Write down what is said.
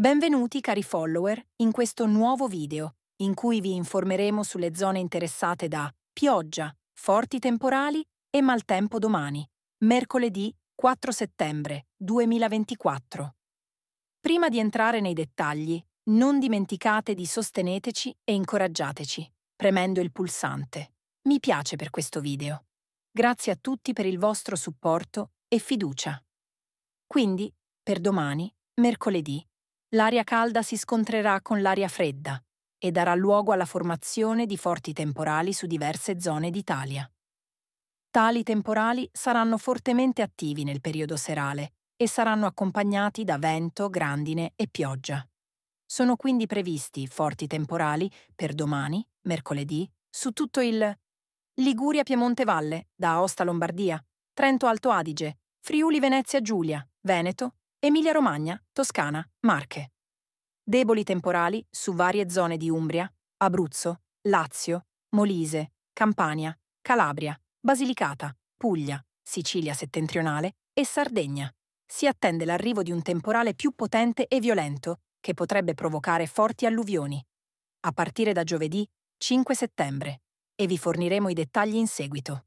Benvenuti cari follower in questo nuovo video in cui vi informeremo sulle zone interessate da pioggia, forti temporali e maltempo domani, mercoledì 4 settembre 2024. Prima di entrare nei dettagli, non dimenticate di sosteneteci e incoraggiateci, premendo il pulsante. Mi piace per questo video. Grazie a tutti per il vostro supporto e fiducia. Quindi, per domani, mercoledì l'aria calda si scontrerà con l'aria fredda e darà luogo alla formazione di forti temporali su diverse zone d'Italia. Tali temporali saranno fortemente attivi nel periodo serale e saranno accompagnati da vento, grandine e pioggia. Sono quindi previsti forti temporali per domani, mercoledì, su tutto il Liguria Piemonte Valle, da Aosta Lombardia, Trento Alto Adige, Friuli Venezia Giulia, Veneto, Emilia-Romagna, Toscana, Marche. Deboli temporali su varie zone di Umbria, Abruzzo, Lazio, Molise, Campania, Calabria, Basilicata, Puglia, Sicilia settentrionale e Sardegna. Si attende l'arrivo di un temporale più potente e violento che potrebbe provocare forti alluvioni. A partire da giovedì 5 settembre e vi forniremo i dettagli in seguito.